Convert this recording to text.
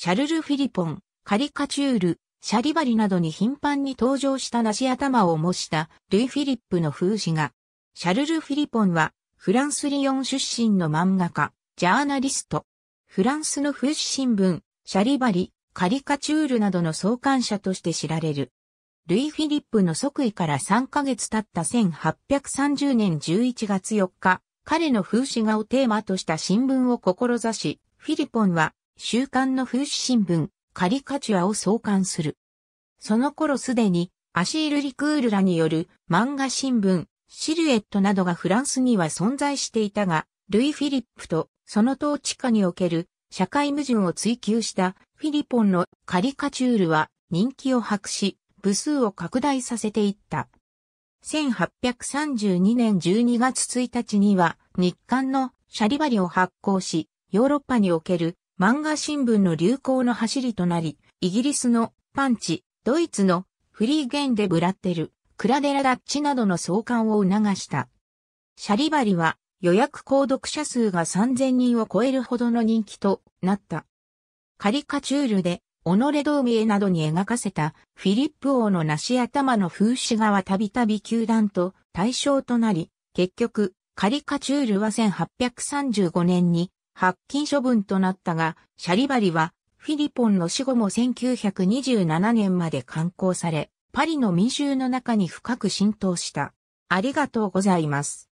シャルル・フィリポン、カリカチュール、シャリバリなどに頻繁に登場した梨頭を模したルイ・フィリップの風刺画。シャルル・フィリポンは、フランス・リヨン出身の漫画家、ジャーナリスト。フランスの風刺新聞、シャリバリ、カリカチュールなどの創刊者として知られる。ルイ・フィリップの即位から3ヶ月経った1830年11月4日、彼の風刺画をテーマとした新聞を志し、フィリポンは週刊の風刺新聞、カリカチュアを創刊する。その頃すでに、アシール・リクールらによる漫画新聞、シルエットなどがフランスには存在していたが、ルイ・フィリップとその統治下における社会矛盾を追求したフィリポンのカリカチュールは人気を博し、部数を拡大させていった。1832年12月1日には日刊のシャリバリを発行し、ヨーロッパにおける漫画新聞の流行の走りとなり、イギリスのパンチ、ドイツのフリーゲンでブラッテル、クラデラダッチなどの創刊を促した。シャリバリは予約購読者数が3000人を超えるほどの人気となった。カリカチュールで、己同盟などに描かせたフィリップ王の梨頭の風刺画はたびたび球団と対象となり、結局、カリカチュールは1835年に発禁処分となったが、シャリバリはフィリポンの死後も1927年まで刊行され、パリの民衆の中に深く浸透した。ありがとうございます。